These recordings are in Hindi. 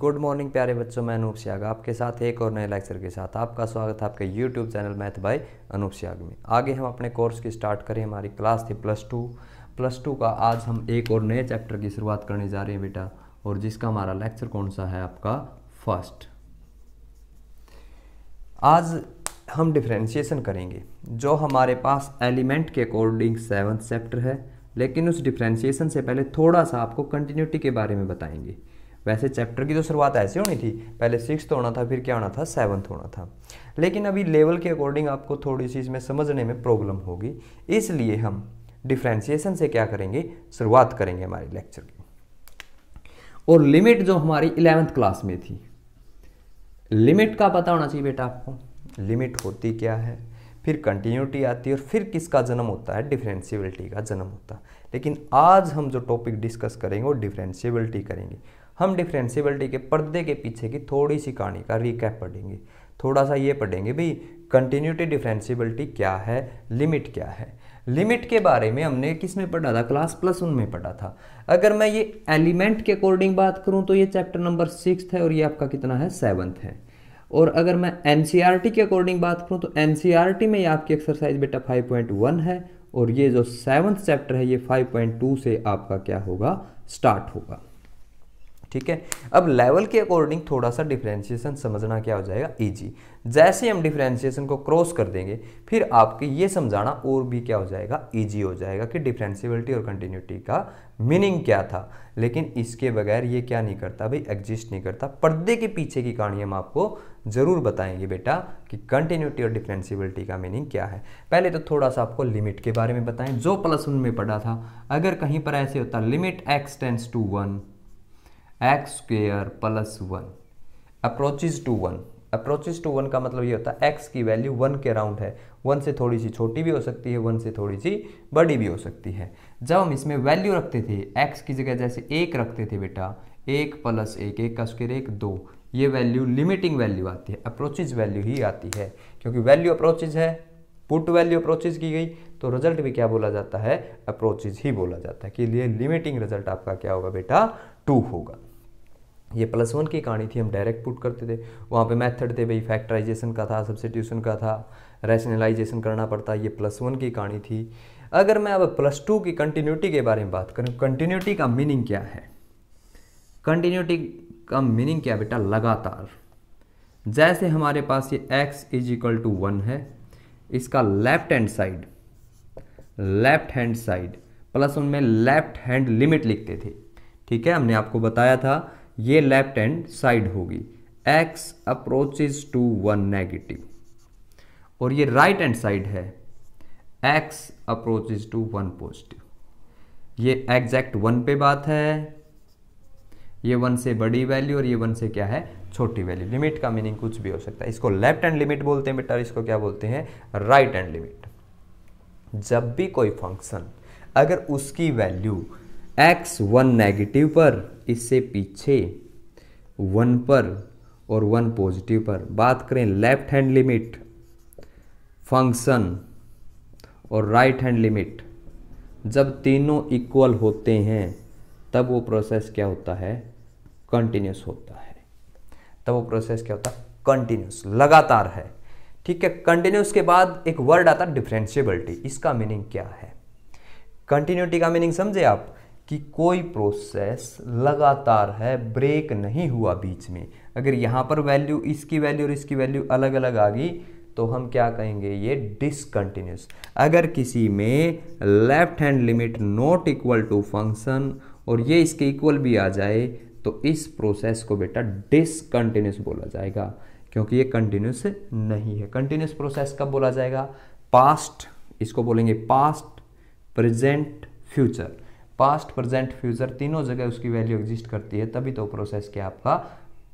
गुड मॉर्निंग प्यारे बच्चों मैं अनूप सियाग आपके साथ एक और नए लेक्चर के साथ आपका स्वागत है आपके YouTube channel math by Anoop Siyag में आगे हम अपने कोर्स की स्टार्ट करें हमारी क्लास थी प्लस टू प्लस टू का आज हम एक और नए चैप्टर की शुरुआत करने जा रहे हैं बेटा और जिसका हमारा लेक्चर कौन सा है आपका फर्स्ट आज हम डिफ्रेंशिएशन करेंगे जो हमारे पास एलिमेंट के अकॉर्डिंग सेवन्थ चैप्टर है लेकिन उस डिफ्रेंशिएशन से पहले थोड़ा सा आपको कंटिन्यूटी के बारे में बताएंगे वैसे चैप्टर की तो शुरुआत ऐसे होनी थी पहले सिक्स होना था फिर क्या होना था सेवन्थ होना था लेकिन अभी लेवल के अकॉर्डिंग आपको थोड़ी सी इसमें समझने में प्रॉब्लम होगी इसलिए हम डिफ्रेंसीसन से क्या करेंगे शुरुआत करेंगे हमारे लेक्चर की और लिमिट जो हमारी इलेवेंथ क्लास में थी लिमिट का पता होना चाहिए बेटा आपको लिमिट होती क्या है फिर कंटिन्यूटी आती है और फिर किसका जन्म होता है डिफ्रेंसीबिलिटी का जन्म होता है लेकिन आज हम जो टॉपिक डिस्कस करेंगे वो डिफ्रेंसीबिलिटी करेंगे हम डिफ्रेंसीबिलिटी के पर्दे के पीछे की थोड़ी सी कहानी का रिकैप पढ़ेंगे थोड़ा सा ये पढ़ेंगे भाई कंटिन्यूटी डिफ्रेंसीबिलिटी क्या है लिमिट क्या है लिमिट के बारे में हमने किस में पढ़ा था क्लास प्लस में पढ़ा था अगर मैं ये एलिमेंट के अकॉर्डिंग बात करूँ तो ये चैप्टर नंबर सिक्स है और ये आपका कितना है सेवन्थ है और अगर मैं एन e के अकॉर्डिंग बात करूँ तो एन e में ये आपकी एक्सरसाइज बेटा फाइव है और ये जो सेवन्थ चैप्टर है ये 5.2 से आपका क्या होगा स्टार्ट होगा ठीक है अब लेवल के अकॉर्डिंग थोड़ा सा डिफ्रेंशिएशन समझना क्या हो जाएगा इजी जैसे हम डिफ्रेंशिएशन को क्रॉस कर देंगे फिर आपके ये समझाना और भी क्या हो जाएगा इजी हो जाएगा कि डिफ्रेंसिबिलिटी और कंटिन्यूटी का मीनिंग क्या था लेकिन इसके बगैर ये क्या नहीं करता भाई एग्जिस्ट नहीं करता पर्दे के पीछे की कहानी हम आपको ज़रूर बताएंगे बेटा कि कंटिन्यूटी और डिफ्रेंसिबिलिटी का मीनिंग क्या है पहले तो थोड़ा सा आपको लिमिट के बारे में बताएं जो प्लस वन में पढ़ा था अगर कहीं पर ऐसे होता limit x tends to one x square plus one approaches to one approaches to one का मतलब ये होता है एक्स की वैल्यू वन के अराउंड है वन से थोड़ी सी छोटी भी हो सकती है वन से थोड़ी सी बड़ी भी हो सकती है जब हम इसमें वैल्यू रखते थे एक्स की जगह जैसे एक रखते थे बेटा एक प्लस एक एक का स्क्वेयर एक दो ये वैल्यू लिमिटिंग वैल्यू आती है अप्रोचिज वैल्यू ही आती है क्योंकि वैल्यू अप्रोचेज है पुट वैल्यू अप्रोचिज की गई तो रिजल्ट भी क्या बोला जाता है अप्रोचिज ही बोला जाता है कि लिए लिमिटिंग रिजल्ट आपका क्या होगा बेटा टू होगा ये प्लस वन की कहानी थी हम डायरेक्ट पुट करते थे वहाँ पे मेथड थे भाई फैक्टराइजेशन का था सब्सिट्यूशन का था रैशनलाइजेशन करना पड़ता ये प्लस वन की कहानी थी अगर मैं अब प्लस टू की कंटिन्यूटी के बारे में बात करूँ कंटिन्यूटी का मीनिंग क्या है कंटिन्यूटी का मीनिंग क्या बेटा लगातार जैसे हमारे पास ये x is equal to one है इसका left hand side left hand side plus उनमें लेफ्ट हैंड लिमिट लिखते थे ठीक है हमने आपको बताया था ये लेफ्ट हैंड साइड होगी x approaches to one negative और ये राइट हैंड साइड है x approaches to one positive ये एग्जैक्ट वन पे बात है ये वन से बड़ी वैल्यू और ये वन से क्या है छोटी वैल्यू लिमिट का मीनिंग कुछ भी हो सकता है इसको लेफ्ट हैंड लिमिट बोलते हैं बेटा इसको क्या बोलते हैं राइट हैंड लिमिट जब भी कोई फंक्शन अगर उसकी वैल्यू एक्स वन नेगेटिव पर इससे पीछे वन पर और वन पॉजिटिव पर बात करें लेफ्ट हैंड लिमिट फंक्शन और राइट हैंड लिमिट जब तीनों इक्वल होते हैं तब वो प्रोसेस क्या होता है कंटिन्यूस होता है तब वो प्रोसेस क्या होता है कंटिन्यूस लगातार है ठीक है कंटिन्यूस के बाद एक वर्ड आता है डिफ्रेंशियबिलिटी इसका मीनिंग क्या है कंटिन्यूटी का मीनिंग समझे आप कि कोई प्रोसेस लगातार है ब्रेक नहीं हुआ बीच में अगर यहाँ पर वैल्यू इसकी वैल्यू और इसकी वैल्यू अलग अलग आ गई तो हम क्या कहेंगे ये डिसकंटिन्यूस अगर किसी में left hand limit not equal to function और ये इसके इक्वल भी आ जाए तो इस प्रोसेस को बेटा डिसकंटिन्यूस बोला जाएगा क्योंकि ये कंटिन्यूस नहीं है कंटिन्यूस प्रोसेस कब बोला जाएगा पास्ट इसको बोलेंगे past present future past present future तीनों जगह उसकी वैल्यू एग्जिस्ट करती है तभी तो प्रोसेस क्या आपका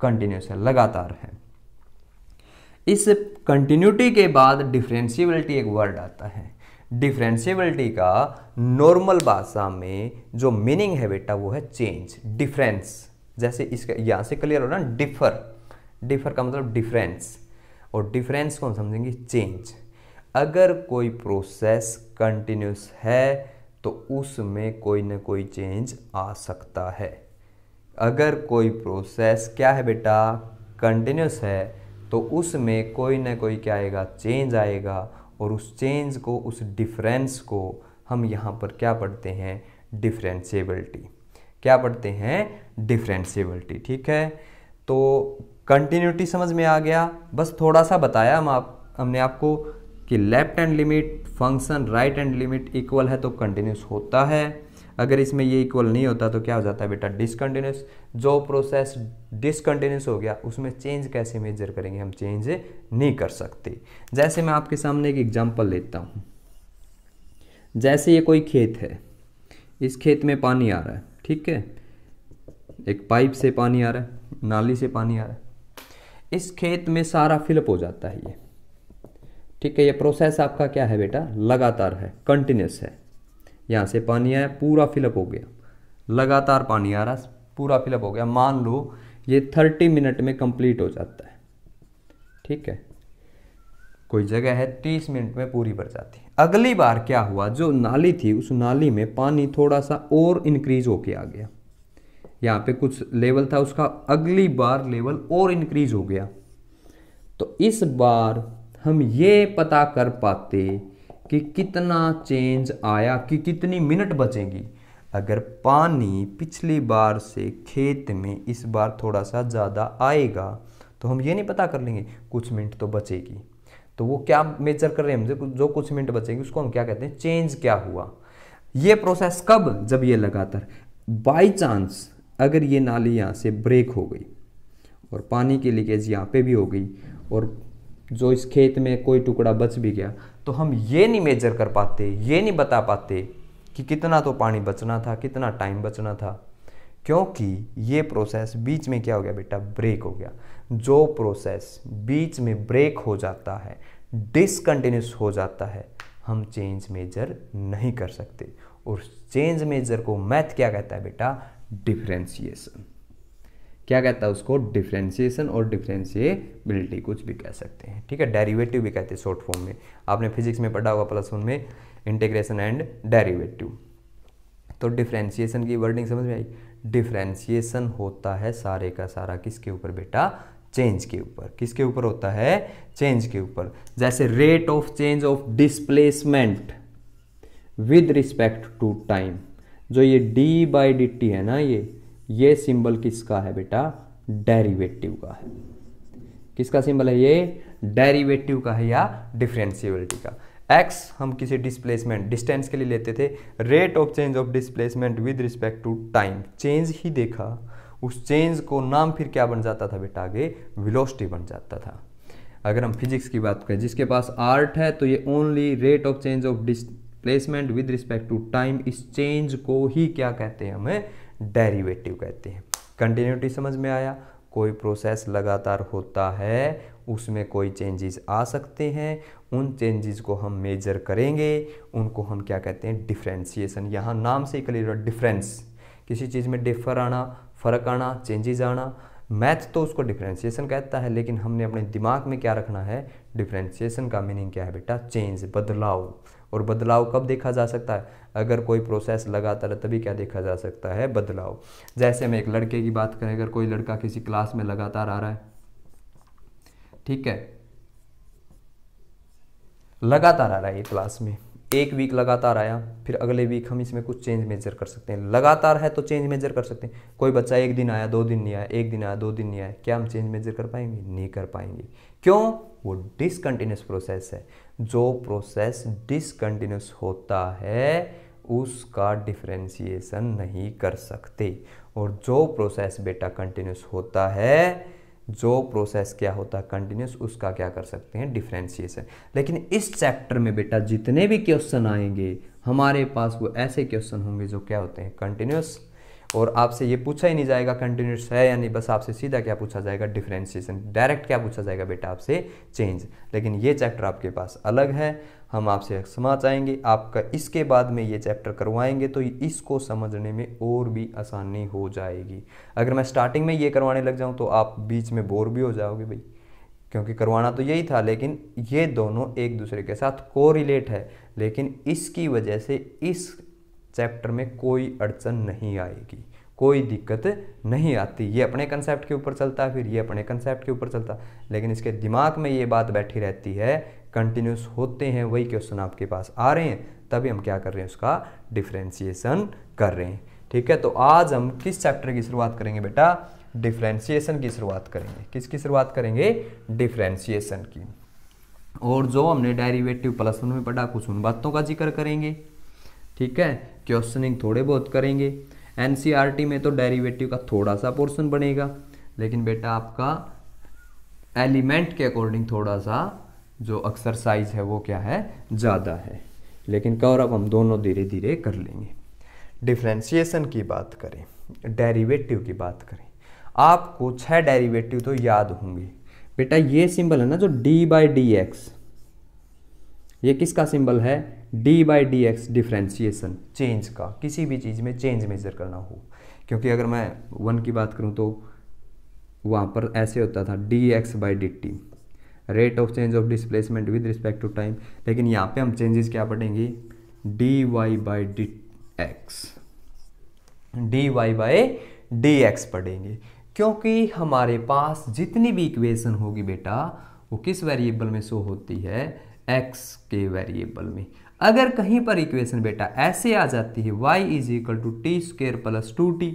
कंटिन्यूस है लगातार है इस कंटिन्यूटी के बाद डिफ्रेंसीबिलिटी एक वर्ड आता है डिफ्रेंसीबिलिटी का नॉर्मल भाषा में जो मीनिंग है बेटा वो है चेंज डिफरेंस जैसे इसका यहाँ से क्लियर हो ना डिफर डिफर का मतलब डिफरेंस और डिफरेंस को हम समझेंगे चेंज अगर कोई प्रोसेस कंटिन्यूस है तो उसमें कोई ना कोई चेंज आ सकता है अगर कोई प्रोसेस क्या है बेटा कंटिन्यूस है तो उसमें कोई ना कोई क्या आएगा चेंज आएगा और उस चेंज को उस डिफरेंस को हम यहाँ पर क्या पढ़ते हैं डिफ्रेंसीबलिटी क्या पढ़ते हैं डिफरेंसेबिलिटी ठीक है तो कंटिन्यूटी समझ में आ गया बस थोड़ा सा बताया हम आप हमने आपको कि left hand limit function right hand limit equal है तो कंटिन्यूस होता है अगर इसमें ये इक्वल नहीं होता तो क्या हो जाता है बेटा डिसकंटिन्यूस जो प्रोसेस डिसकंटिन्यूस हो गया उसमें चेंज कैसे मेजर करेंगे हम चेंज नहीं कर सकते जैसे मैं आपके सामने एक एग्जाम्पल लेता हूँ जैसे ये कोई खेत है इस खेत में पानी आ रहा है ठीक है एक पाइप से पानी आ रहा है नाली से पानी आ रहा है इस खेत में सारा फिलअप हो जाता है ये ठीक है ये प्रोसेस आपका क्या है बेटा लगातार है कंटिन्यूस है यहाँ से पानी आया पूरा फिलअप हो गया लगातार पानी आ रहा पूरा फिलअप हो गया मान लो ये थर्टी मिनट में कंप्लीट हो जाता है ठीक है कोई जगह है तीस मिनट में पूरी भर जाती है अगली बार क्या हुआ जो नाली थी उस नाली में पानी थोड़ा सा और इंक्रीज होके आ गया यहाँ पे कुछ लेवल था उसका अगली बार लेवल और इंक्रीज हो गया तो इस बार हम ये पता कर पाते कि कितना चेंज आया कि कितनी मिनट बचेगी अगर पानी पिछली बार से खेत में इस बार थोड़ा सा ज़्यादा आएगा तो हम ये नहीं पता कर लेंगे कुछ मिनट तो बचेगी तो वो क्या मेजर कर रहे हैं हमसे जो कुछ मिनट बचेगी उसको हम क्या कहते हैं चेंज क्या हुआ ये प्रोसेस कब जब ये लगातार बाय चांस अगर ये नाली यहाँ से ब्रेक हो गई और पानी की लीकेज यहाँ पे भी हो गई और जो इस खेत में कोई टुकड़ा बच भी गया तो हम ये नहीं मेजर कर पाते ये नहीं बता पाते कि कितना तो पानी बचना था कितना टाइम बचना था क्योंकि ये प्रोसेस बीच में क्या हो गया बेटा ब्रेक हो गया जो प्रोसेस बीच में ब्रेक हो जाता है डिसकंटिन्यूस हो जाता है हम चेंज मेजर नहीं कर सकते और चेंज मेजर को मैथ क्या कहता है बेटा डिफ्रेंसिएशन क्या कहता है उसको डिफ्रेंसिएशन और डिफ्रेंसीबिलिटी कुछ भी कह सकते हैं ठीक है डेरिवेटिव भी कहते हैं शॉर्ट फॉर्म में आपने फिजिक्स में पढ़ा होगा प्लस वन में इंटीग्रेशन एंड डेरिवेटिव तो डिफ्रेंसीसन की वर्डिंग समझ में आई डिफ्रेंसीसन होता है सारे का सारा किसके ऊपर बेटा चेंज के ऊपर किसके ऊपर होता है चेंज के ऊपर जैसे rate of change of displacement with respect to time जो ये डी बाई डी टी है ना ये ये सिंबल किसका है बेटा डेरिवेटिव का है किसका सिंबल है ये डेरिवेटिव का है या डिफ्रेंसीबिलिटी का एक्स हम किसी डिस्प्लेसमेंट डिस्टेंस के लिए लेते थे rate of change of displacement with respect to time change ही देखा उस चेंज को नाम फिर क्या बन जाता था बेटा आगे विलोस्टी बन जाता था अगर हम फिजिक्स की बात करें जिसके पास आर्ट है तो ये only rate of change of displacement with respect to time इस चेंज को ही क्या कहते हैं हमें डेरिवेटिव कहते हैं कंटिन्यूटी समझ में आया कोई प्रोसेस लगातार होता है उसमें कोई चेंजेस आ सकते हैं उन चेंजेस को हम मेजर करेंगे उनको हम क्या कहते हैं डिफ्रेंसीसन यहाँ नाम से ही क्लियर डिफरेंस किसी चीज़ में डिफर आना फ़र्क आना चेंजेस आना मैथ तो उसको डिफ्रेंसीसन कहता है लेकिन हमने अपने दिमाग में क्या रखना है डिफ्रेंसीसन का मीनिंग क्या है बेटा चेंज बदलाव और बदलाव कब देखा जा सकता है अगर कोई प्रोसेस लगातार तभी क्या देखा जा सकता है बदलाव जैसे मैं एक लड़के की बात करें अगर कोई लड़का किसी क्लास में लगातार आ रहा है ठीक है लगातार आ रहा है ये क्लास में एक वीक लगातार आया फिर अगले वीक हम इसमें कुछ चेंज मेजर कर सकते हैं लगातार है तो चेंज मेजर कर सकते हैं कोई बच्चा एक दिन आया दो दिन नहीं आया एक दिन आया दो दिन नहीं आया क्या हम चेंज मेजर कर पाएंगे नहीं कर पाएंगे क्यों वो डिसकंटिन्यूस प्रोसेस है जो प्रोसेस डिसकंटिन्यूस होता है उसका डिफ्रेंसीसन नहीं कर सकते और जो प्रोसेस बेटा कंटिन्यूस होता है जो प्रोसेस क्या होता है कंटिन्यूस उसका क्या कर सकते हैं डिफ्रेंसीसन लेकिन इस चैप्टर में बेटा जितने भी क्वेश्चन आएंगे हमारे पास वो ऐसे क्वेश्चन होंगे जो क्या होते हैं कंटिन्यूस और आपसे ये पूछा ही नहीं जाएगा कंटिन्यूस है या नहीं बस आपसे सीधा क्या पूछा जाएगा डिफ्रेंशिएशन डायरेक्ट क्या पूछा जाएगा बेटा आपसे चेंज लेकिन ये चैप्टर आपके पास अलग है हम आपसे क्षमा चाहेंगे आपका इसके बाद में ये चैप्टर करवाएंगे तो इसको समझने में और भी आसानी हो जाएगी अगर मैं स्टार्टिंग में ये करवाने लग जाऊँ तो आप बीच में बोर भी हो जाओगे भाई क्योंकि करवाना तो यही था लेकिन ये दोनों एक दूसरे के साथ कोरिलेट है लेकिन इसकी वजह से इस चैप्टर में कोई अड़चन नहीं आएगी कोई दिक्कत नहीं आती ये अपने कंसेप्ट के ऊपर चलता फिर ये अपने कंसेप्ट के ऊपर चलता लेकिन इसके दिमाग में ये बात बैठी रहती है कंटिन्यूस होते हैं वही क्वेश्चन आपके पास आ रहे हैं तभी हम क्या कर रहे हैं उसका डिफ्रेंसीसन कर रहे हैं ठीक है तो आज हम किस चैप्टर की शुरुआत करेंगे बेटा डिफ्रेंसीसन की शुरुआत करेंगे किसकी शुरुआत करेंगे डिफ्रेंसीसन की और जो हमने डेरिवेटिव प्लस वन में पढ़ा कुछ उन बातों का जिक्र करेंगे ठीक है क्वेश्चनिंग थोड़े बहुत करेंगे एन e में तो डेरीवेटिव का थोड़ा सा पोर्सन बनेगा लेकिन बेटा आपका एलिमेंट के अकॉर्डिंग थोड़ा सा जो एक्सरसाइज है वो क्या है ज़्यादा है लेकिन कवर अब हम दोनों धीरे धीरे कर लेंगे डिफ्रेंसीसन की बात करें डेरिवेटिव की बात करें आपको छह डेरिवेटिव तो याद होंगे बेटा ये सिंबल है ना जो डी बाई डी एक्स ये किसका सिंबल है d by d x differentiation change का किसी भी चीज़ में चेंज मेजर करना हो क्योंकि अगर मैं वन की बात करूँ तो वहाँ पर ऐसे होता था d x by d t rate of change of displacement with respect to time लेकिन यहाँ पे हम चेंजेस क्या पढ़ेंगे d y by d x d y by d x पढ़ेंगे क्योंकि हमारे पास जितनी भी इक्वेशन होगी बेटा वो किस वेरिएबल में शो होती है एक्स के वेरिएबल में अगर कहीं पर इक्वेशन बेटा ऐसे आ जाती है y is equal to t square plus two t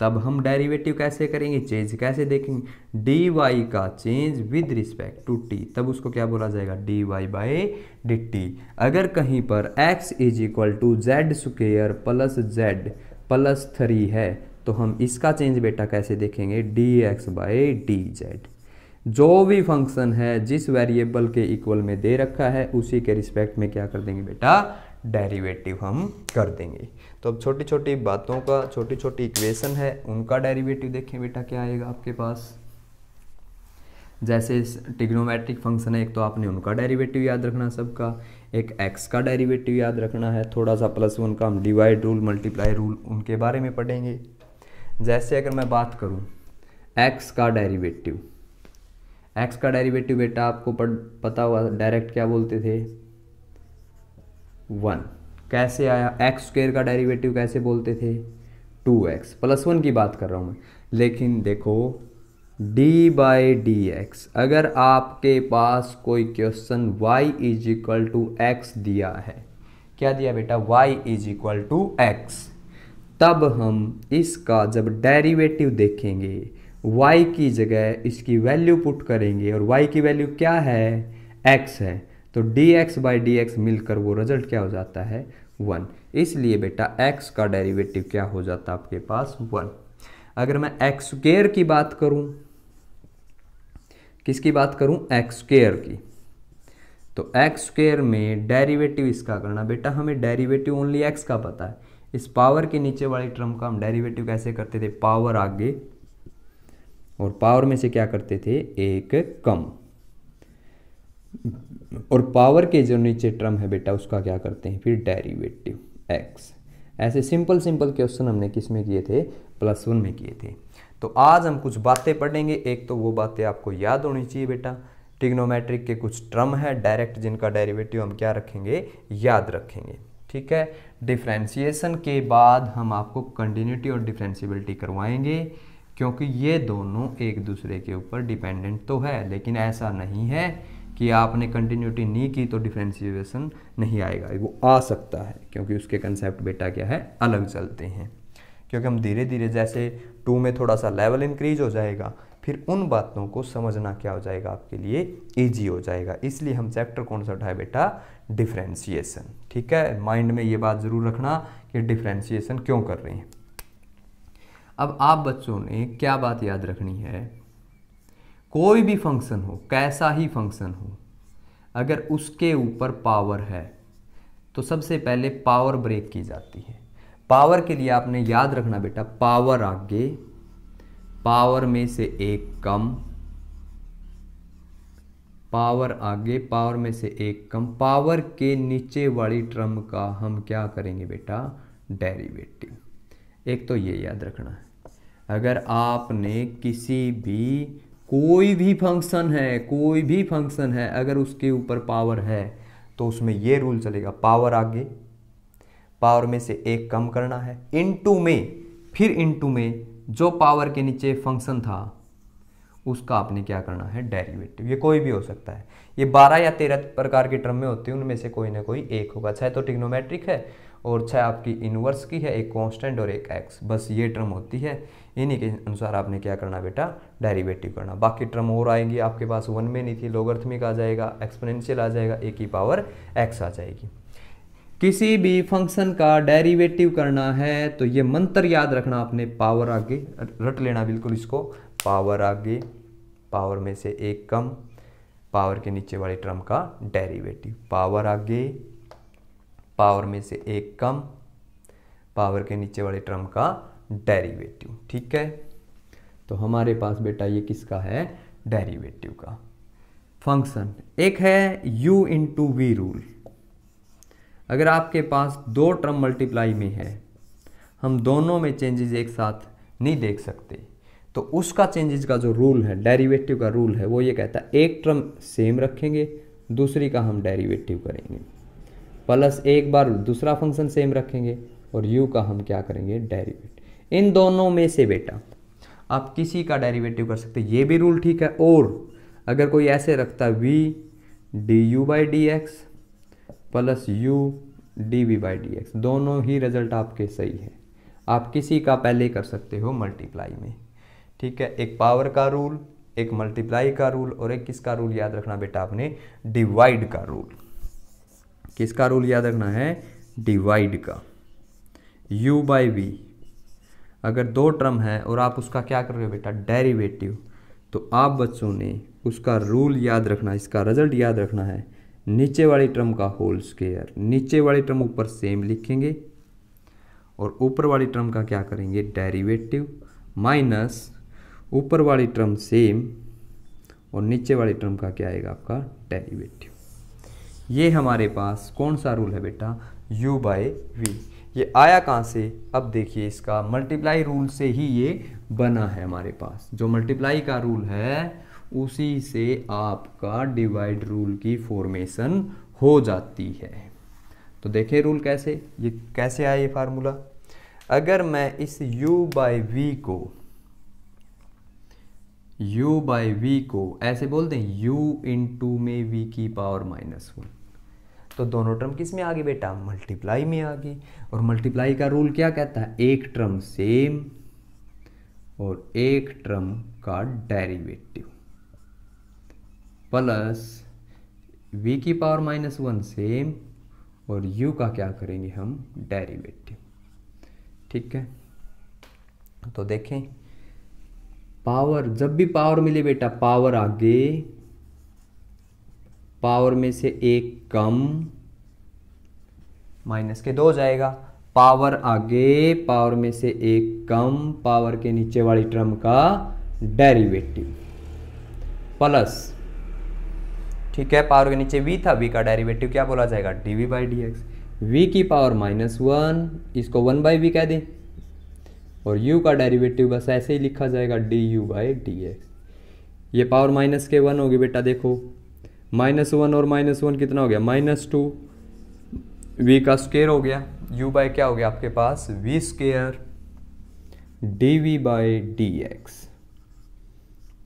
तब हम डेरिवेटिव कैसे करेंगे चेंज कैसे देखेंगे डी वाई का change with respect to t तब उसको क्या बोला जाएगा d y by d t अगर कहीं पर x is equal to z square plus z plus three है तो हम इसका चेंज बेटा कैसे देखेंगे d x by d z जो भी फंक्शन है जिस वेरिएबल के इक्वल में दे रखा है उसी के रिस्पेक्ट में क्या कर देंगे बेटा डेरिवेटिव हम कर देंगे तो अब छोटी छोटी बातों का छोटी छोटी इक्वेशन है उनका डेरिवेटिव देखें बेटा क्या आएगा आपके पास जैसे टिग्नोमेट्रिक फंक्शन है एक तो आपने उनका डेरिवेटिव याद रखना सबका एक एक्स का डेरिवेटिव याद रखना है थोड़ा सा प्लस वन का हम डिवाइड रूल मल्टीप्लाई रूल उनके बारे में पढ़ेंगे जैसे अगर मैं बात करूँ एक्स का डेरिवेटिव एक्स का डेरिवेटिव बेटा आपको पता हुआ डायरेक्ट क्या बोलते थे वन कैसे आया एक्स स्क्वेयर का डेरिवेटिव कैसे बोलते थे टू एक्स प्लस वन की बात कर रहा हूँ मैं लेकिन देखो डी बाई डी एक्स अगर आपके पास कोई question y is equal to x दिया है क्या दिया बेटा y is equal to x तब हम इसका जब डेरिवेटिव देखेंगे y की जगह इसकी वैल्यू पुट करेंगे और y की वैल्यू क्या है x है तो d x by d x मिलकर वो रिजल्ट क्या हो जाता है वन इसलिए बेटा x का डेरिवेटिव क्या हो जाता है आपके पास वन अगर मैं एक्स स्क्र की बात करूं किसकी बात करूं एक्स स्क्र की तो एक्स स्क्र में डेरिवेटिव इसका करना बेटा हमें डेरिवेटिव ओनली एक्स का पता है इस पावर के नीचे वाली टर्म का हम डेरिवेटिव कैसे करते थे पावर आगे और पावर में से क्या करते थे एक कम और पावर के जो नीचे टर्म है बेटा उसका क्या करते हैं फिर डेरिवेटिव एक्स ऐसे सिंपल सिंपल क्वेश्चन हमने किस में किए थे प्लस वन में किए थे तो आज हम कुछ बातें पढ़ेंगे एक तो वो बातें आपको याद होनी चाहिए बेटा टिग्नोमेट्रिक के कुछ ट्रम है डायरेक्ट जिनका डेरिवेटिव हम क्या रखेंगे याद रखेंगे ठीक है डिफ्रेंसीसन के बाद हम आपको कंटिन्यूटी और डिफ्रेंसीबिलिटी करवाएंगे क्योंकि ये दोनों एक दूसरे के ऊपर डिपेंडेंट तो है लेकिन ऐसा नहीं है कि आपने कंटिन्यूटी नहीं की तो डिफ्रेंसीशन नहीं आएगा वो आ सकता है क्योंकि उसके कंसेप्ट बेटा क्या है अलग चलते हैं क्योंकि हम धीरे धीरे जैसे टू में थोड़ा सा लेवल इंक्रीज हो जाएगा फिर उन बातों को समझना क्या हो जाएगा आपके लिए इजी हो जाएगा इसलिए हम चैप्टर कौन सा उठाए बेटा डिफ्रेंसीसन ठीक है माइंड में ये बात ज़रूर रखना कि डिफ्रेंसीसन क्यों कर रहे हैं अब आप बच्चों ने क्या बात याद रखनी है कोई भी फंक्शन हो कैसा ही फंक्शन हो अगर उसके ऊपर पावर है तो सबसे पहले पावर ब्रेक की जाती है पावर के लिए आपने याद रखना बेटा पावर आगे पावर में से एक कम पावर आगे पावर में से एक कम पावर के नीचे वाली ट्रम का हम क्या करेंगे बेटा डेरिवेटिव एक तो ये याद रखना है अगर आपने किसी भी कोई भी फंक्शन है कोई भी फंक्शन है अगर उसके ऊपर पावर है तो उसमें ये रूल चलेगा पावर आगे पावर में से एक कम करना है इनटू में फिर इनटू में जो पावर के नीचे फंक्शन था उसका आपने क्या करना है डेरिवेटिव ये कोई भी हो सकता है ये बारह या तेरह प्रकार के टर्म में होते हैं उनमें से कोई ना कोई एक होगा छः तो टिग्नोमेट्रिक है और छः आपकी इनवर्स की है एक कांस्टेंट और एक एक्स बस ये टर्म होती है इन्हीं के अनुसार आपने क्या करना बेटा डेरिवेटिव करना बाकी टर्म और आएंगी आपके पास वन में नहीं थी लोगर्थमिक आ जाएगा एक्सपोनेंशियल आ जाएगा एक ही पावर एक्स आ जाएगी किसी भी फंक्शन का डेरिवेटिव करना है तो ये मंत्र याद रखना आपने पावर आगे रट लेना बिल्कुल इसको पावर आगे पावर में से एक कम पावर के नीचे वाले टर्म का डेरिवेटिव पावर आगे पावर में से एक कम पावर के नीचे वाले टर्म का डेरिवेटिव ठीक है तो हमारे पास बेटा ये किसका है डेरिवेटिव का फंक्शन एक है u इंटू वी रूल अगर आपके पास दो टर्म मल्टीप्लाई में है हम दोनों में चेंजेस एक साथ नहीं देख सकते तो उसका चेंजेस का जो रूल है डेरिवेटिव का रूल है वो ये कहता है एक टर्म सेम रखेंगे दूसरी का हम डेरिवेटिव करेंगे प्लस एक बार दूसरा फंक्शन सेम रखेंगे और यू का हम क्या करेंगे डेरिवेटिव इन दोनों में से बेटा आप किसी का डेरिवेटिव कर सकते हैं ये भी रूल ठीक है और अगर कोई ऐसे रखता v d u by d x plus u d v by d x दोनों ही रिजल्ट आपके सही है आप किसी का पहले कर सकते हो मल्टीप्लाई में ठीक है एक पावर का रूल एक मल्टीप्लाई का रूल और एक किसका रूल याद रखना बेटा आपने डिवाइड का रूल किसका रूल याद रखना है डिवाइड का u बाई वी अगर दो टर्म है और आप उसका क्या कर रहे हो बेटा डेरिवेटिव तो आप बच्चों ने उसका रूल याद रखना इसका रिजल्ट याद रखना है नीचे वाली टर्म का होल स्केयर नीचे वाली टर्म ऊपर सेम लिखेंगे और ऊपर वाली टर्म का क्या करेंगे डेरिवेटिव माइनस ऊपर वाली टर्म सेम और नीचे वाली टर्म का क्या आएगा आपका डेरिवेटिव ये हमारे पास कौन सा रूल है बेटा u बाई वी ये आया कहाँ से अब देखिए इसका मल्टीप्लाई रूल से ही ये बना है हमारे पास जो मल्टीप्लाई का रूल है उसी से आपका डिवाइड रूल की फॉर्मेशन हो जाती है तो देखें रूल कैसे ये कैसे आया ये फार्मूला अगर मैं इस u बाई वी को u बाई वी को ऐसे बोल दें u इंटू में v की पावर माइनस वन तो दोनों टर्म किस में आ गई बेटा मल्टीप्लाई में आ गई और मल्टीप्लाई का रूल क्या कहता है एक टर्म सेम और एक टर्म का डेरिवेटिव प्लस v की पावर माइनस वन सेम और u का क्या करेंगे हम डेरिवेटिव ठीक है तो देखें पावर जब भी पावर मिले बेटा पावर आगे पावर में से एक कम माइनस के दो जाएगा पावर आगे पावर में से एक कम पावर के नीचे वाली टर्म का डेरिवेटिव प्लस ठीक है पावर के नीचे वी था वी का डेरिवेटिव क्या बोला जाएगा d v by d x v की पावर माइनस वन इसको वन बाई वी कह दें और यू का डेरिवेटिव बस ऐसे ही लिखा जाएगा d u by d x ये पावर माइनस के वन होगी बेटा देखो माइनस वन और माइनस वन कितना हो गया माइनस टू वी का स्केयर हो गया यू बाय क्या हो गया आपके पास v square d v by d x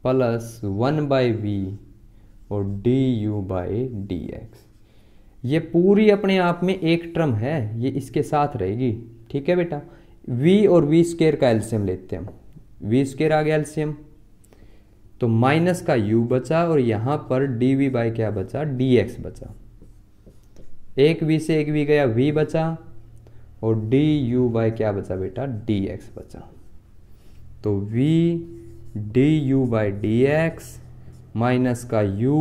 plus one by v और d u by d x ये पूरी अपने आप में एक ट्रम है ये इसके साथ रहेगी ठीक है बेटा वी और वी स्केयर का एल्सियम लेते हैं हम वी स्केयर आ गया एल्सियम तो माइनस का u बचा और यहाँ पर डी वी बाई क्या बचा डी एक्स बचा एक वी से एक वी गया वी बचा और डी यू बाई क्या बचा बेटा डी एक्स बचा तो v d u by d x minus का u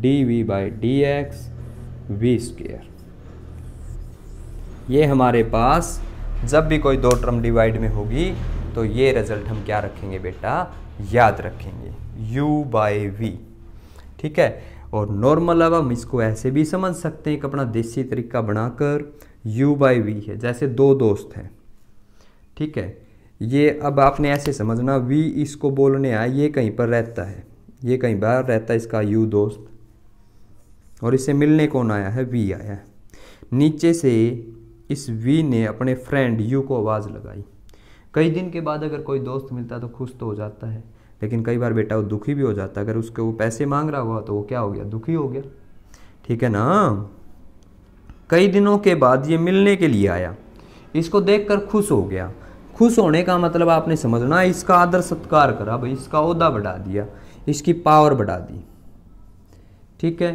d v by d x v square ये हमारे पास जब भी कोई दो टर्म डिवाइड में होगी तो ये रिजल्ट हम क्या रखेंगे बेटा याद रखेंगे u बाय वी ठीक है और नॉर्मल अब हम इसको ऐसे भी समझ सकते हैं कि अपना देसी तरीका बनाकर u बाई वी है जैसे दो दोस्त हैं ठीक है ये अब आपने ऐसे समझना v इसको बोलने आए ये कहीं पर रहता है ये कहीं बाहर रहता है इसका u दोस्त और इसे मिलने कौन आया है v आया है नीचे से इस v ने अपने फ्रेंड u को आवाज़ लगाई कई दिन के बाद अगर कोई दोस्त मिलता तो खुश तो हो जाता है लेकिन कई बार बेटा वो दुखी भी हो जाता है अगर उसके वो पैसे मांग रहा हुआ तो वो क्या हो गया दुखी हो गया ठीक है ना कई दिनों के बाद ये मिलने के लिए आया इसको देखकर खुश हो गया खुश होने का मतलब आपने समझना इसका आदर सत्कार करा भाई इसका अहदा बढ़ा दिया इसकी पावर बढ़ा दी ठीक है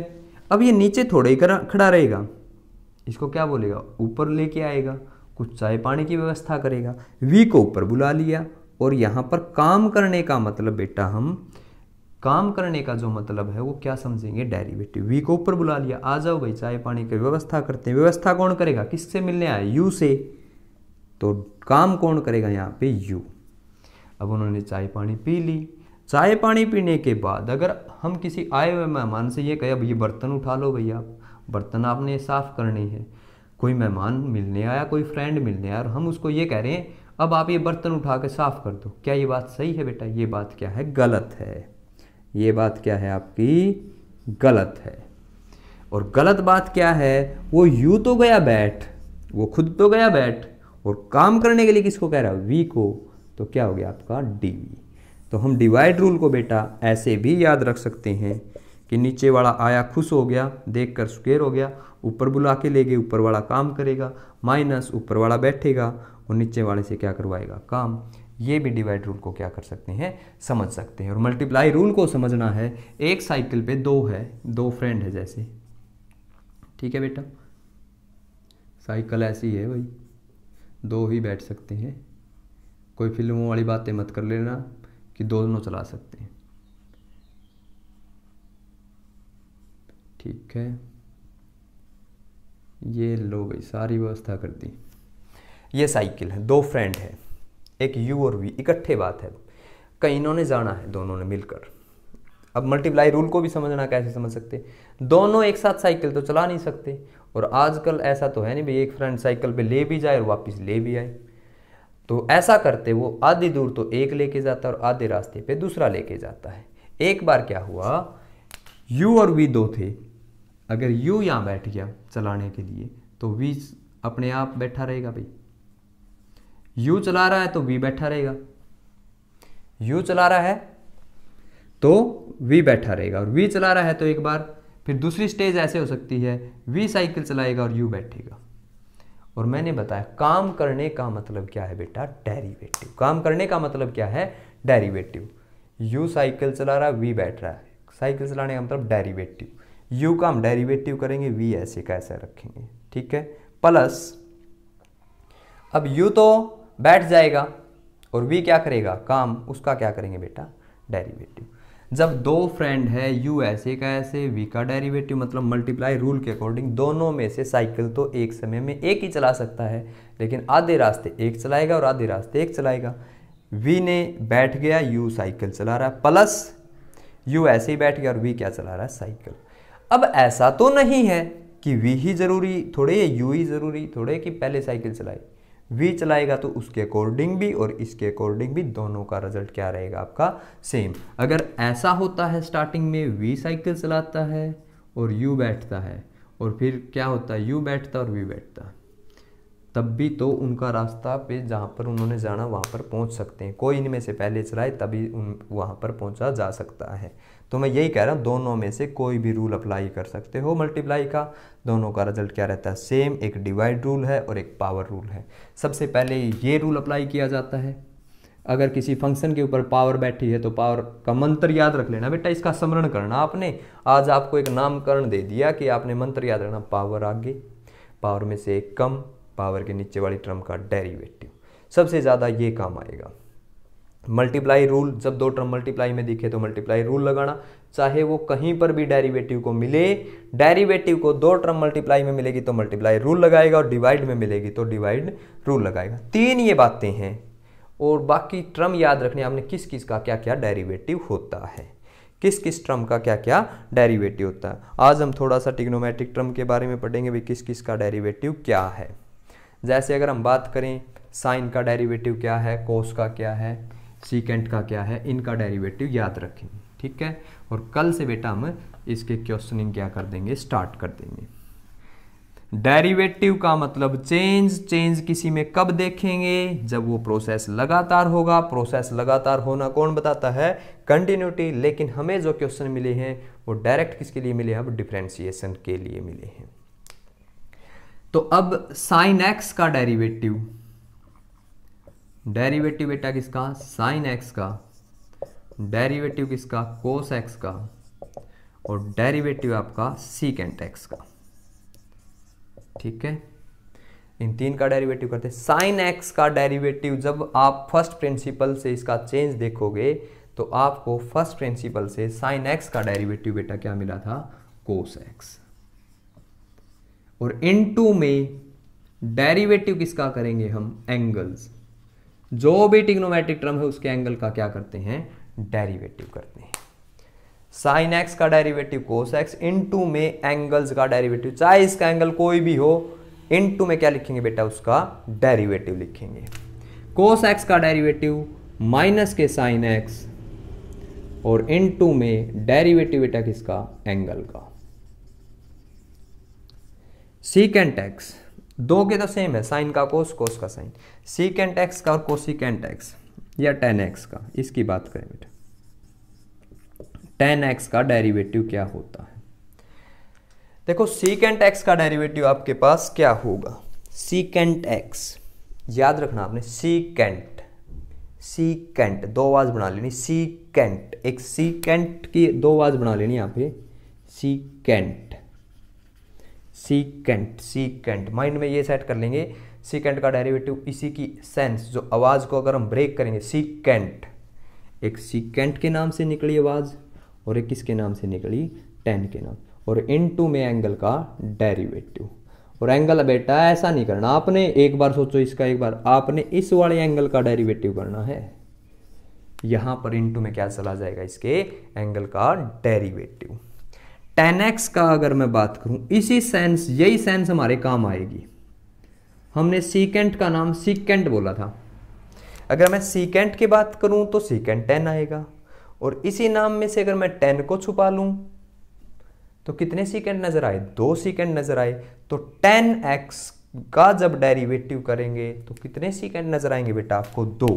अब ये नीचे थोड़ा ही खड़ा रहेगा इसको क्या बोलेगा ऊपर लेके आएगा कुछ चाय पानी की व्यवस्था करेगा वी को ऊपर बुला लिया और यहाँ पर काम करने का मतलब बेटा हम काम करने का जो मतलब है वो क्या समझेंगे डेरिवेटिव वी को ऊपर बुला लिया आ जाओ भाई चाय पानी की व्यवस्था करते हैं व्यवस्था कौन करेगा किससे मिलने आए यू से तो काम कौन करेगा यहाँ पे यू अब उन्होंने चाय पानी पी ली चाय पानी पीने के बाद अगर हम किसी आए हुए मेहमान से ये कहे अब ये बर्तन उठा लो भैया बर्तन आपने साफ़ करने हैं कोई मेहमान मिलने आया कोई फ्रेंड मिलने आया और हम उसको ये कह रहे हैं अब आप ये बर्तन उठा के साफ़ कर दो क्या ये बात सही है बेटा ये बात क्या है गलत है ये बात क्या है आपकी गलत है और गलत बात क्या है वो यू तो गया बैठ वो खुद तो गया बैठ और काम करने के लिए किसको कह रहा है वी को तो क्या हो गया आपका डी तो हम डिवाइड रूल को बेटा ऐसे भी याद रख सकते हैं कि नीचे वाला आया खुश हो गया देख कर सुकेर हो गया ऊपर बुला के ले गए ऊपर वाला काम करेगा माइनस ऊपर वाला बैठेगा और नीचे वाले से क्या करवाएगा काम ये भी डिवाइड रूल को क्या कर सकते हैं समझ सकते हैं और मल्टीप्लाई रूल को समझना है एक साइकिल पे दो है दो फ्रेंड है जैसे ठीक है बेटा साइकिल ऐसी है भाई दो ही बैठ सकते हैं कोई फिल्मों वाली बातें मत कर लेना कि दोनों चला सकते हैं ठीक है ये लो भाई सारी व्यवस्था कर दी ये साइकिल है दो फ्रेंड है एक यू और वी इकट्ठे बात है कहीं इन्होंने जाना है दोनों ने मिलकर अब मल्टीप्लाई रूल को भी समझना कैसे समझ सकते दोनों एक साथ साइकिल तो चला नहीं सकते और आजकल ऐसा तो है नहीं भाई एक फ्रेंड साइकिल पे ले भी जाए और वापस ले भी आए तो ऐसा करते वो आधी दूर तो एक लेके जाता है और आधे रास्ते पे दूसरा लेके जाता है एक बार क्या हुआ यू और वी दो थे अगर यू यहाँ बैठ गया चलाने के लिए तो वी अपने आप बैठा रहेगा भाई यू चला रहा है तो वी बैठा रहेगा यू चला रहा है तो वी बैठा रहेगा और वी चला रहा है तो एक बार फिर दूसरी स्टेज ऐसे हो सकती है वी साइकिल चलाएगा और यू बैठेगा और मैंने बताया काम करने का मतलब क्या है बेटा डेरिवेटिव काम करने का मतलब क्या है डेरिवेटिव यू साइकिल चला रहा वी बैठ रहा है साइकिल चलाने का मतलब डेरिवेटिव यू का हम डेरिवेटिव करेंगे वी ऐसे का ऐसा रखेंगे ठीक है प्लस अब यू तो बैठ जाएगा और वी क्या करेगा काम उसका क्या करेंगे बेटा डेरिवेटिव जब दो फ्रेंड है यू ऐसे का ऐसे वी का डेरिवेटिव मतलब मल्टीप्लाई रूल के अकॉर्डिंग दोनों में से साइकिल तो एक समय में एक ही चला सकता है लेकिन आधे रास्ते एक चलाएगा और आधे रास्ते एक चलाएगा वी ने बैठ गया यू साइकिल चला रहा है प्लस यू ऐसे ही बैठ गया और वी क्या चला रहा है साइकिल अब ऐसा तो नहीं है कि वी ही ज़रूरी थोड़े या यू ही ज़रूरी थोड़े कि पहले साइकिल चलाई वी चलाएगा तो उसके अकॉर्डिंग भी और इसके अकॉर्डिंग भी दोनों का रिजल्ट क्या रहेगा आपका सेम अगर ऐसा होता है स्टार्टिंग में वी साइकिल चलाता है और यू बैठता है और फिर क्या होता है यू बैठता और वी बैठता तब भी तो उनका रास्ता पे जहाँ पर उन्होंने जाना वहाँ पर पहुँच सकते हैं कोई इनमें से पहले चलाए तभी उन वहाँ पर पहुँचा जा सकता है तो मैं यही कह रहा हूँ दोनों में से कोई भी रूल अप्लाई कर सकते हो मल्टीप्लाई का दोनों का रिजल्ट क्या रहता है सेम एक डिवाइड रूल है और एक पावर रूल है सबसे पहले ये रूल अप्लाई किया जाता है अगर किसी फंक्शन के ऊपर पावर बैठी है तो पावर का मंत्र याद रख लेना बेटा इसका स्मरण करना आपने आज आपको एक नामकरण दे दिया कि आपने मंत्र याद रखना पावर आगे पावर में से एक कम पावर के नीचे वाली ट्रम का डेरिवेटिव सबसे ज़्यादा ये काम आएगा मल्टीप्लाई रूल जब दो टर्म मल्टीप्लाई में दिखे तो मल्टीप्लाई रूल लगाना चाहे वो कहीं पर भी डेरिवेटिव को मिले डेरिवेटिव को दो टर्म मल्टीप्लाई में मिलेगी तो मल्टीप्लाई रूल लगाएगा और डिवाइड में मिलेगी तो डिवाइड रूल लगाएगा तीन ये बातें हैं और बाकी ट्रम याद रखने आपने किस किस का क्या क्या डेरिवेटिव होता है किस किस ट्रम का क्या क्या डेरिवेटिव होता है आज हम थोड़ा सा टिग्नोमेट्रिक ट्रम के बारे में पढ़ेंगे भाई किस किस का डेरिवेटिव क्या है जैसे अगर हम बात करें साइन का डेरिवेटिव क्या है कोस का क्या है सीकेंट का क्या है इनका डेरिवेटिव याद रखें ठीक है और कल से बेटा हम इसके क्वेश्चनिंग क्या कर देंगे स्टार्ट कर देंगे डेरिवेटिव का मतलब चेंज चेंज किसी में कब देखेंगे जब वो प्रोसेस लगातार होगा प्रोसेस लगातार होना कौन बताता है कंटिन्यूटी लेकिन हमें जो क्वेश्चन मिले हैं वो डायरेक्ट किसके लिए मिले हैं अब डिफ्रेंसिएशन के लिए मिले हैं तो अब साइन एक्स का डेरिवेटिव डेरिवेटिव बेटा किसका साइन एक्स का डेरिवेटिव किसका कोस एक्स का और डेरिवेटिव आपका सी कैंट एक्स का ठीक है इन तीन का डेरिवेटिव करते हैं साइन एक्स का डेरिवेटिव जब आप फर्स्ट प्रिंसिपल से इसका चेंज देखोगे तो आपको फर्स्ट प्रिंसिपल से साइन एक्स का डेरिवेटिव बेटा क्या मिला था कोस एक्स और इन टू में डेरिवेटिव किसका करेंगे हम एंगल्स जो भी टिग्नोमेट्रिक टर्म है उसके एंगल का क्या करते हैं डेरिवेटिव करते हैं साइन एक्स का डेरिवेटिव कोस एक्स इनटू में एंगल्स का डेरिवेटिव चाहे इसका एंगल कोई भी हो इनटू में क्या लिखेंगे बेटा उसका डेरिवेटिव लिखेंगे कोस एक्स का डेरिवेटिव माइनस के साइन एक्स और टू में डेरिवेटिव बेटा किसका एंगल का सीकेंट एक्स दो के तो सेम है साइन का कोस कोस का साइन कैंट एक्स का और कैंट एक्स या टेन एक्स का इसकी बात करें बेटा टेन एक्स का डेरिवेटिव क्या होता है देखो सी कैंट एक्स का डेरिवेटिव आपके पास क्या होगा सी कैंट एक्स याद रखना आपने सी कैंट दो आवाज बना लेनी कैंट एक कैंट की दो आवाज बना लेनी यहाँ पे कैंट सीकेंट सीकेंट माइंड में ये सेट कर लेंगे सीकेंट का डेरिवेटिव इसी की सेंस जो आवाज़ को अगर हम ब्रेक करेंगे सीकेंट एक सीकेंट के नाम से निकली आवाज़ और एक किसके नाम से निकली टेन के नाम और इन टू में एंगल का डेरिवेटिव और एंगल बेटा ऐसा नहीं करना आपने एक बार सोचो इसका एक बार आपने इस वाले एंगल का डेरिवेटिव करना है यहाँ पर इनटू में क्या चला जाएगा इसके एंगल का डेरिवेटिव टेन एक्स का अगर मैं बात करूं इसी सेंस यही सेंस हमारे काम आएगी हमने सीकेंट का नाम सीकेंट बोला था अगर मैं सीकेंट की बात करूं तो सीकेंट टेन आएगा और इसी नाम में से अगर मैं टेन को छुपा लूं तो कितने सीकेंट नज़र आए दो सीकेंट नज़र आए तो टेन एक्स का जब डेरिवेटिव करेंगे तो कितने सीकेंट नज़र आएंगे बेटा आपको दो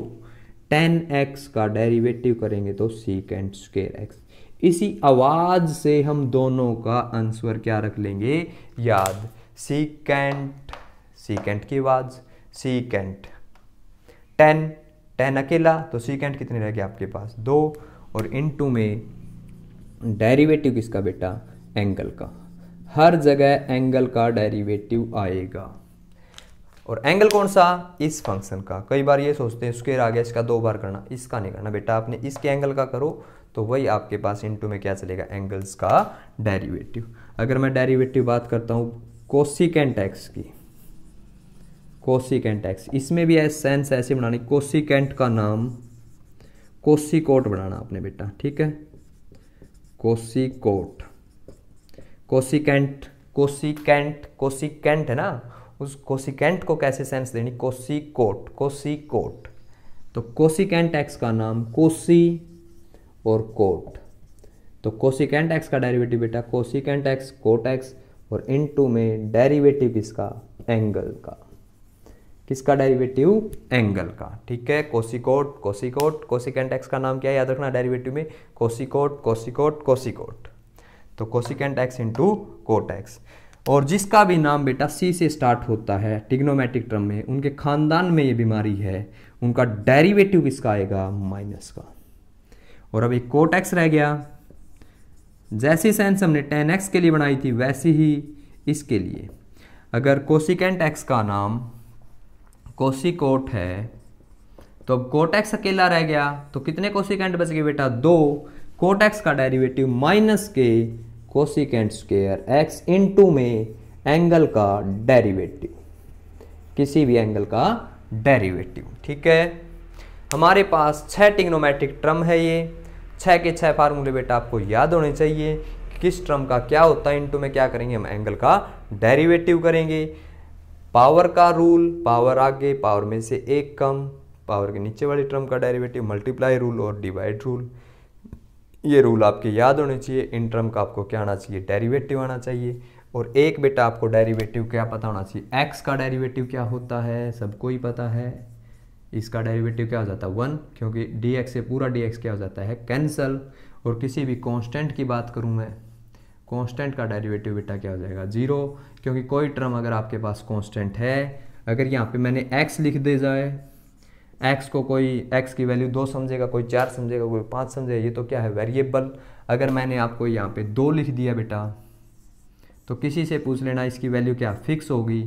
टेन एक्स का डेरिवेटिव करेंगे तो सीकेंट स्केयर एक्स इसी आवाज से हम दोनों का आंसर क्या रख लेंगे याद सीकेंट कैंट की आवाज कैंट टेन टेन अकेला तो कैंट कितने रह गए आपके पास दो और इन टू में डेरिवेटिव किसका बेटा एंगल का हर जगह एंगल का डेरिवेटिव आएगा और एंगल कौन सा इस फंक्शन का कई बार ये सोचते हैं स्क्वेयर आ गया इसका दो बार करना इसका नहीं करना बेटा आपने इसके एंगल का करो तो वही आपके पास इनटू में क्या चलेगा एंगल्स का डेरिवेटिव अगर मैं डेरिवेटिव बात करता हूँ कोसिकेंट एक्स की कोसिकेंट एक्स इसमें भी सेंस ऐसी बनानी कोसिकेंट का नाम कोसिकोट बनाना आपने बेटा ठीक है कोसिकोट कोसिकेंट कोसिकेंट कोसिकेंट है ना उस कोसिकेंट को कैसे सेंस देनी कोसिकोट कोसिकोट तो कोसिकेंट एक्स का नाम कोसी तो और कोट तो कोसिकेंट एक्स का डेरिवेटिव बेटा कोसिकेंट एक्स कोट एक्स और इन टू में डेरिवेटिव इसका एंगल का किसका डेरिवेटिव एंगल का ठीक है कोसिकोट कोसिकोट कोसिकेंट एक्स का नाम क्या है याद रखना डेरिवेटिव में कोसिकोट कोसिकोट कोसिकोट तो cosecant x into cot x और जिसका भी नाम बेटा सी से स्टार्ट होता है टिग्नोमेटिक टर्म में उनके खानदान में ये बीमारी है उनका डेरिवेटिव किसका आएगा माइनस का और अब एक कोट एक्स रह गया जैसी सेंस हमने टेन एक्स के लिए बनाई थी वैसी ही इसके लिए अगर कोसिकेंट एक्स का नाम कोसिकोट है तो अब कोट एक्स अकेला रह गया तो कितने कोसिकेंट बच गए बेटा दो कोट एक्स का डेरिवेटिव माइनस के कोसिकेंट स्केयर एक्स टू में एंगल का डेरिवेटिव किसी भी एंगल का डेरिवेटिव ठीक है हमारे पास छह टिग्नोमेट्रिक ट्रम है ये छः के छः फार्मूले बेटा आपको याद होने चाहिए किस ट्रम का क्या होता है इन में क्या करेंगे हम एंगल का डेरिवेटिव करेंगे पावर का रूल पावर आगे पावर में से एक कम पावर के नीचे वाले ट्रम का डेरिवेटिव मल्टीप्लाई रूल और डिवाइड रूल ये रूल आपके याद होने चाहिए इन टर्म का आपको क्या आना चाहिए डेरिवेटिव आना चाहिए और एक बेटा आपको डेरिवेटिव क्या पता होना चाहिए एक्स का डेरिवेटिव क्या होता है सबको ही पता है इसका डेरिवेटिव क्या हो जाता है वन क्योंकि डी एक्स से पूरा डी एक्स क्या हो जाता है कैंसल और किसी भी कांस्टेंट की बात करूँ मैं कांस्टेंट का डेरिवेटिव बेटा क्या हो जाएगा जीरो क्योंकि कोई टर्म अगर आपके पास कांस्टेंट है अगर यहाँ पे मैंने एक्स लिख दे जाए एक्स को कोई एक्स की वैल्यू दो समझेगा कोई चार समझेगा कोई पाँच समझेगा ये तो क्या है वेरिएबल अगर मैंने आपको यहाँ पे दो लिख दिया बेटा तो किसी से पूछ लेना इसकी वैल्यू क्या फिक्स होगी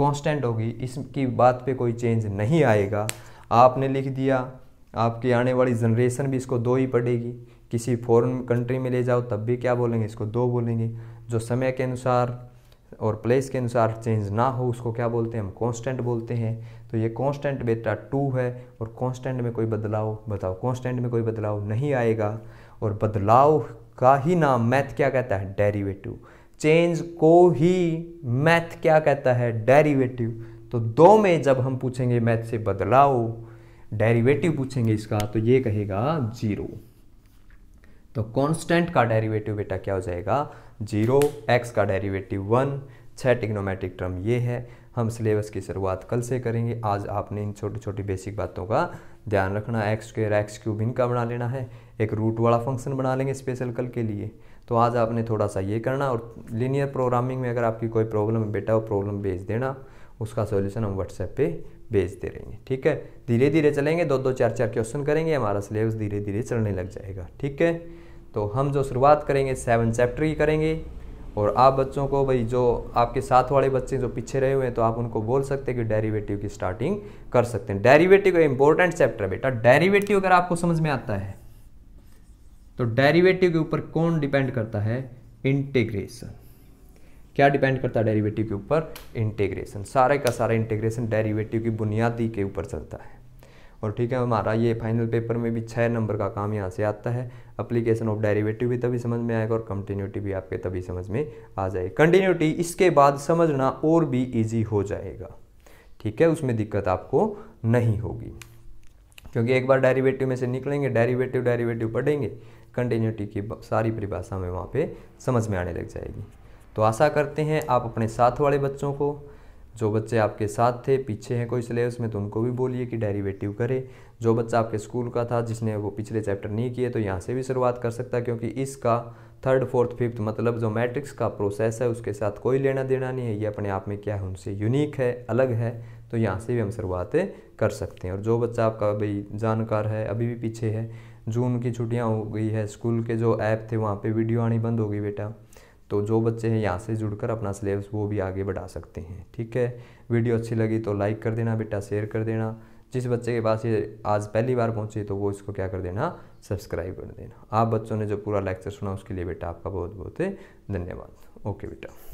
कांस्टेंट होगी इसकी बात पे कोई चेंज नहीं आएगा आपने लिख दिया आपकी आने वाली जनरेशन भी इसको दो ही पड़ेगी किसी फॉरेन कंट्री में ले जाओ तब भी क्या बोलेंगे इसको दो बोलेंगे जो समय के अनुसार और प्लेस के अनुसार चेंज ना हो उसको क्या बोलते हैं हम कांस्टेंट बोलते हैं तो ये कांस्टेंट बेटा टू है और कांस्टेंट में कोई बदलाव बताओ कांस्टेंट में कोई बदलाव नहीं आएगा और बदलाव का ही नाम मैथ क्या कहता है डेरिवेटिव चेंज को ही मैथ क्या कहता है डेरिवेटिव तो दो में जब हम पूछेंगे मैथ से बदलाव डेरिवेटिव पूछेंगे इसका तो ये कहेगा जीरो तो कांस्टेंट का डेरिवेटिव बेटा क्या हो जाएगा जीरो एक्स का डेरिवेटिव वन छह टिग्नोमेट्रिक टर्म ये है हम सिलेबस की शुरुआत कल से करेंगे आज आपने इन छोटी छोटी बेसिक बातों का ध्यान रखना एक्स स्क्र एक्स क्यूब इनका बना लेना है एक रूट वाला फंक्शन बना लेंगे स्पेशल कल के लिए तो आज आपने थोड़ा सा ये करना और लीनियर प्रोग्रामिंग में अगर आपकी कोई प्रॉब्लम है बेटा वो प्रॉब्लम भेज देना उसका सोल्यूशन हम व्हाट्सएप पर भेज दे रहेंगे ठीक है धीरे धीरे चलेंगे दो दो चार चार क्वेश्चन करेंगे हमारा सिलेबस धीरे धीरे चलने लग जाएगा ठीक है तो हम जो शुरुआत करेंगे सेवन चैप्टर की करेंगे और आप बच्चों को भाई जो आपके साथ वाले बच्चे जो पीछे रहे हुए हैं तो आप उनको बोल सकते हैं कि डेरिवेटिव की स्टार्टिंग कर सकते हैं डेरिवेटिव इंपॉर्टेंट चैप्टर बेटा डेरिवेटिव अगर आपको समझ में आता है तो डेरिवेटिव के ऊपर कौन डिपेंड करता है इंटीग्रेशन क्या डिपेंड करता है डेरिवेटिव के ऊपर इंटीग्रेशन सारे का सारा इंटीग्रेशन डेरिवेटिव की बुनियादी के ऊपर चलता है और ठीक है हमारा ये फाइनल पेपर में भी छः नंबर का काम यहाँ से आता है अप्लीकेशन ऑफ डेरिवेटिव भी तभी समझ में आएगा और कंटिन्यूटी भी आपके तभी समझ में आ जाएगी कंटिन्यूटी इसके बाद समझना और भी ईजी हो जाएगा ठीक है उसमें दिक्कत आपको नहीं होगी क्योंकि एक बार डेरिवेटिव में से निकलेंगे डेरिवेटिव डेरिवेटिव पढ़ेंगे कंटिन्यूटी की सारी परिभाषा हमें वहाँ पे समझ में आने लग जाएगी तो आशा करते हैं आप अपने साथ वाले बच्चों को जो बच्चे आपके साथ थे पीछे हैं कोई सिलेबस में तो उनको भी बोलिए कि डेरिवेटिव करे जो बच्चा आपके स्कूल का था जिसने वो पिछले चैप्टर नहीं किए तो यहाँ से भी शुरुआत कर सकता है क्योंकि इसका थर्ड फोर्थ फिफ्थ मतलब जो मैट्रिक्स का प्रोसेस है उसके साथ कोई लेना देना नहीं है ये अपने आप में क्या है उनसे यूनिक है अलग है तो यहाँ से भी हम शुरुआत कर सकते हैं और जो बच्चा आपका भाई जानकार है अभी भी पीछे है जून की छुट्टियाँ हो गई है स्कूल के जो ऐप थे वहाँ पे वीडियो आनी बंद हो गई बेटा तो जो बच्चे हैं यहाँ से जुड़कर अपना सिलेबस वो भी आगे बढ़ा सकते हैं ठीक है वीडियो अच्छी लगी तो लाइक कर देना बेटा शेयर कर देना जिस बच्चे के पास ये आज पहली बार पहुँची तो वो इसको क्या कर देना सब्सक्राइब कर देना आप बच्चों ने जो पूरा लेक्चर सुना उसके लिए बेटा आपका बहुत बहुत धन्यवाद ओके बेटा